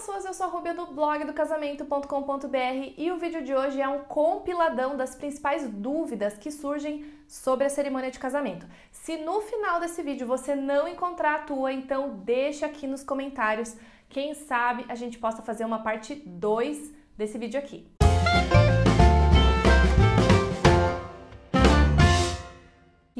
pessoas, eu sou a Rubia do blog do casamento.com.br e o vídeo de hoje é um compiladão das principais dúvidas que surgem sobre a cerimônia de casamento. Se no final desse vídeo você não encontrar a tua, então deixa aqui nos comentários. Quem sabe a gente possa fazer uma parte 2 desse vídeo aqui.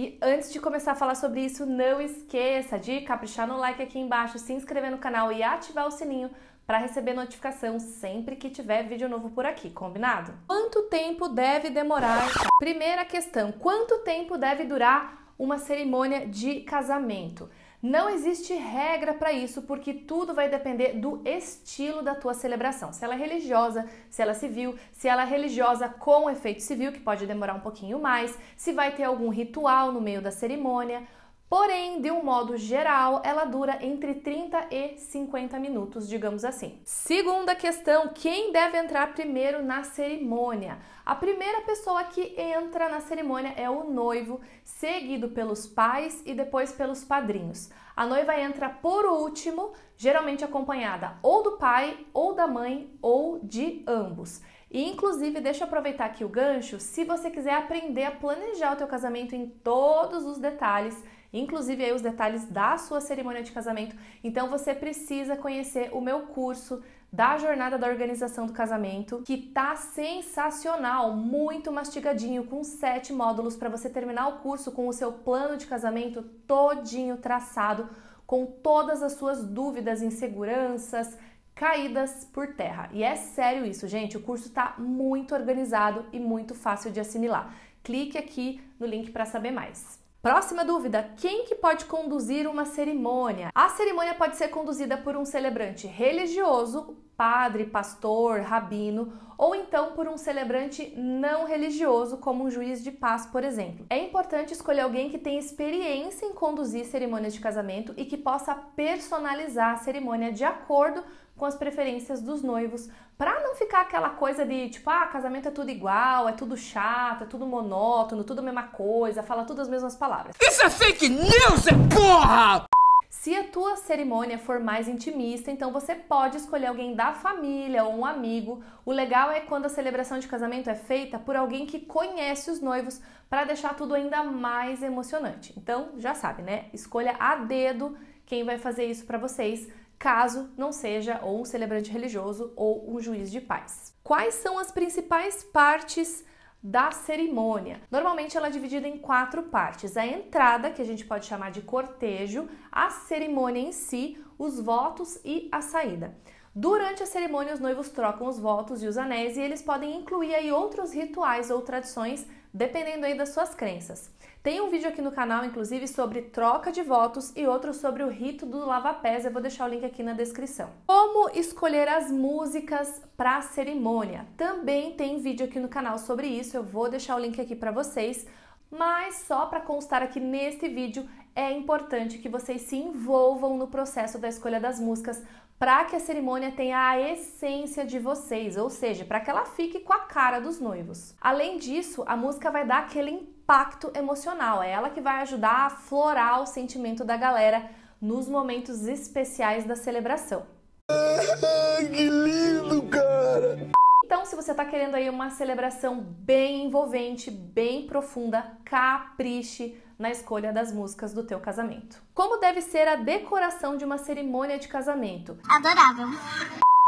E antes de começar a falar sobre isso, não esqueça de caprichar no like aqui embaixo, se inscrever no canal e ativar o sininho para receber notificação sempre que tiver vídeo novo por aqui, combinado? Quanto tempo deve demorar? Primeira questão: quanto tempo deve durar uma cerimônia de casamento? Não existe regra para isso, porque tudo vai depender do estilo da tua celebração. Se ela é religiosa, se ela é civil, se ela é religiosa com efeito civil, que pode demorar um pouquinho mais, se vai ter algum ritual no meio da cerimônia. Porém, de um modo geral, ela dura entre 30 e 50 minutos, digamos assim. Segunda questão: quem deve entrar primeiro na cerimônia? A primeira pessoa que entra na cerimônia é o noivo, seguido pelos pais e depois pelos padrinhos. A noiva entra por último, geralmente acompanhada ou do pai, ou da mãe, ou de ambos. E inclusive, deixa eu aproveitar aqui o gancho, se você quiser aprender a planejar o teu casamento em todos os detalhes, inclusive aí os detalhes da sua cerimônia de casamento. Então você precisa conhecer o meu curso da jornada da organização do casamento, que tá sensacional, muito mastigadinho, com sete módulos para você terminar o curso com o seu plano de casamento todinho traçado, com todas as suas dúvidas, inseguranças, caídas por terra. E é sério isso, gente, o curso tá muito organizado e muito fácil de assimilar. Clique aqui no link para saber mais. Próxima dúvida: quem que pode conduzir uma cerimônia? A cerimônia pode ser conduzida por um celebrante religioso, padre, pastor, rabino, ou então por um celebrante não religioso, como um juiz de paz, por exemplo. É importante escolher alguém que tenha experiência em conduzir cerimônias de casamento e que possa personalizar a cerimônia de acordo com as preferências dos noivos, para não ficar aquela coisa de tipo, ah, casamento é tudo igual, é tudo chato, é tudo monótono, tudo a mesma coisa, fala tudo as mesmas palavras. Isso é fake news, é porra! Se a tua cerimônia for mais intimista, então você pode escolher alguém da família ou um amigo. O legal é quando a celebração de casamento é feita por alguém que conhece os noivos para deixar tudo ainda mais emocionante. Então, já sabe, né? Escolha a dedo quem vai fazer isso para vocês caso não seja ou um celebrante religioso ou um juiz de paz. Quais são as principais partes da cerimônia. Normalmente ela é dividida em quatro partes: a entrada, que a gente pode chamar de cortejo, a cerimônia em si, os votos e a saída. Durante a cerimônia, os noivos trocam os votos e os anéis e eles podem incluir aí outros rituais ou tradições dependendo aí das suas crenças. Tem um vídeo aqui no canal, inclusive, sobre troca de votos e outro sobre o rito do lava-pés. Eu vou deixar o link aqui na descrição. Como escolher as músicas para a cerimônia? Também tem vídeo aqui no canal sobre isso. Eu vou deixar o link aqui para vocês. Mas só para constar aqui neste vídeo, é importante que vocês se envolvam no processo da escolha das músicas para que a cerimônia tenha a essência de vocês, ou seja, para que ela fique com a cara dos noivos. Além disso, a música vai dar aquele impacto emocional, é ela que vai ajudar a florar o sentimento da galera nos momentos especiais da celebração. Ah, que lindo, cara! Então, se você está querendo aí uma celebração bem envolvente, bem profunda, capriche na escolha das músicas do teu casamento. Como deve ser a decoração de uma cerimônia de casamento? Adorável.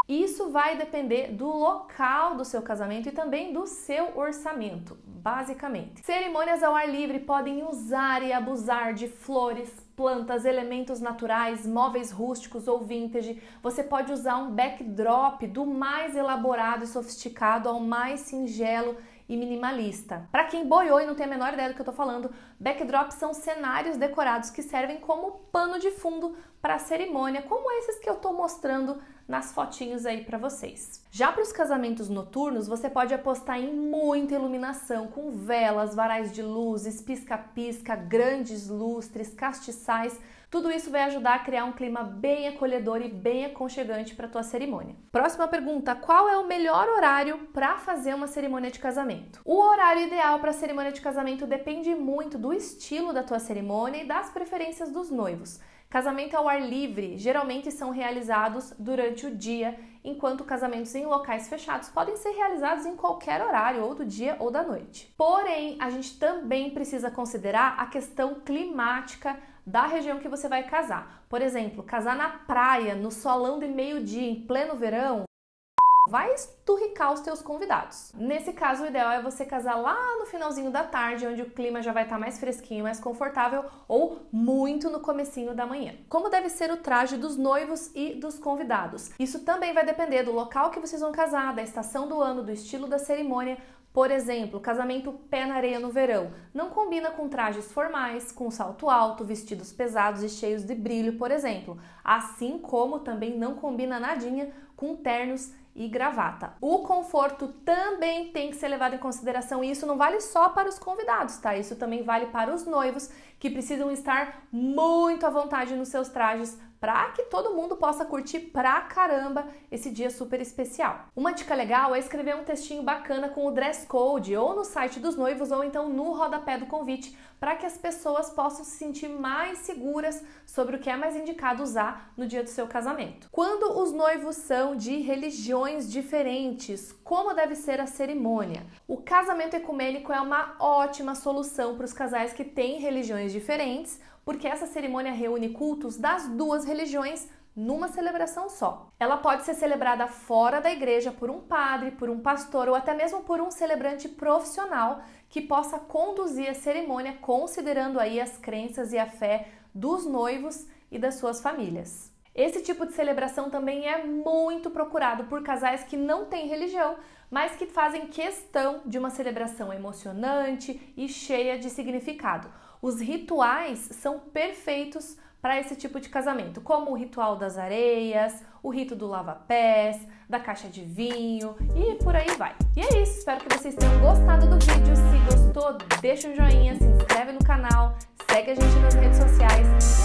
Isso vai depender do local do seu casamento e também do seu orçamento, basicamente. Cerimônias ao ar livre podem usar e abusar de flores, plantas, elementos naturais, móveis rústicos ou vintage. Você pode usar um backdrop do mais elaborado e sofisticado ao mais singelo e minimalista. Para quem boiou e não tem a menor ideia do que eu estou falando, backdrops são cenários decorados que servem como pano de fundo para a cerimônia, como esses que eu estou mostrando nas fotinhos aí para vocês. Já para os casamentos noturnos, você pode apostar em muita iluminação, com velas, varais de luzes, pisca-pisca, grandes lustres, castiçais tudo isso vai ajudar a criar um clima bem acolhedor e bem aconchegante para tua cerimônia. Próxima pergunta: qual é o melhor horário para fazer uma cerimônia de casamento? O horário ideal para cerimônia de casamento depende muito do estilo da tua cerimônia e das preferências dos noivos. Casamento ao ar livre geralmente são realizados durante o dia enquanto casamentos em locais fechados podem ser realizados em qualquer horário, ou do dia ou da noite. Porém, a gente também precisa considerar a questão climática da região que você vai casar. Por exemplo, casar na praia, no solão de meio-dia, em pleno verão, vai esturricar os teus convidados. Nesse caso, o ideal é você casar lá no finalzinho da tarde, onde o clima já vai estar tá mais fresquinho, mais confortável, ou muito no comecinho da manhã. Como deve ser o traje dos noivos e dos convidados? Isso também vai depender do local que vocês vão casar, da estação do ano, do estilo da cerimônia, por exemplo, casamento pé na areia no verão. Não combina com trajes formais, com salto alto, vestidos pesados e cheios de brilho, por exemplo. Assim como também não combina nadinha com ternos e gravata. O conforto também tem que ser levado em consideração e isso não vale só para os convidados, tá? Isso também vale para os noivos que precisam estar muito à vontade nos seus trajes para que todo mundo possa curtir pra caramba esse dia super especial. Uma dica legal é escrever um textinho bacana com o dress code ou no site dos noivos ou então no rodapé do convite, para que as pessoas possam se sentir mais seguras sobre o que é mais indicado usar no dia do seu casamento. Quando os noivos são de religiões diferentes, como deve ser a cerimônia? O casamento ecumênico é uma ótima solução para os casais que têm religiões diferentes porque essa cerimônia reúne cultos das duas religiões numa celebração só. Ela pode ser celebrada fora da igreja por um padre, por um pastor ou até mesmo por um celebrante profissional que possa conduzir a cerimônia considerando aí as crenças e a fé dos noivos e das suas famílias. Esse tipo de celebração também é muito procurado por casais que não têm religião, mas que fazem questão de uma celebração emocionante e cheia de significado. Os rituais são perfeitos para esse tipo de casamento, como o ritual das areias, o rito do lava-pés, da caixa de vinho e por aí vai. E é isso, espero que vocês tenham gostado do vídeo. Se gostou, deixa um joinha, se inscreve no canal, segue a gente nas redes sociais